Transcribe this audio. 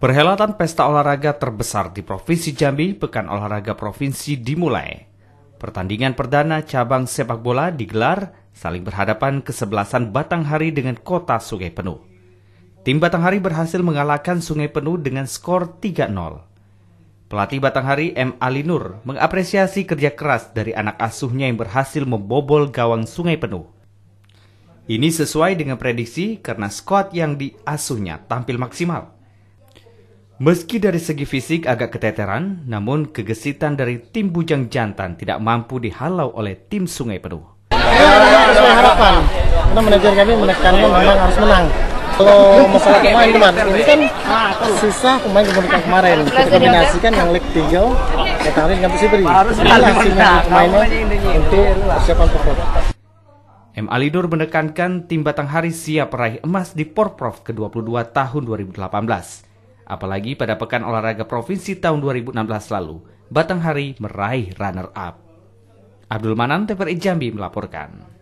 Perhelatan pesta olahraga terbesar di Provinsi Jambi, Pekan Olahraga Provinsi dimulai. Pertandingan perdana cabang sepak bola digelar saling berhadapan kesebelasan Batanghari dengan kota Sungai Penuh. Tim Batanghari berhasil mengalahkan Sungai Penuh dengan skor 3-0. Pelatih Batanghari M. Ali Nur mengapresiasi kerja keras dari anak asuhnya yang berhasil membobol gawang Sungai Penuh. Ini sesuai dengan prediksi karena skuad yang diasuhnya tampil maksimal. Meski dari segi fisik agak keteteran, namun kegesitan dari tim Bujang Jantan tidak mampu dihalau oleh tim Sungai Penuh. Sesuai harapan, karena manajer kami menekankan memang harus menang. Kalau masalah pemain teman, ini kan sisa pemain kemudian kemarin kita kombinasikan yang leg 3 kita tarik dengan Persibri. Inilah sisa pemainnya untuk persiapan pokok. M. Alidur menekankan tim Batanghari siap meraih emas di Porprov ke-22 tahun 2018. Apalagi pada Pekan Olahraga Provinsi tahun 2016 lalu, Batanghari meraih runner-up. Abdul Manan TVRI Jambi melaporkan.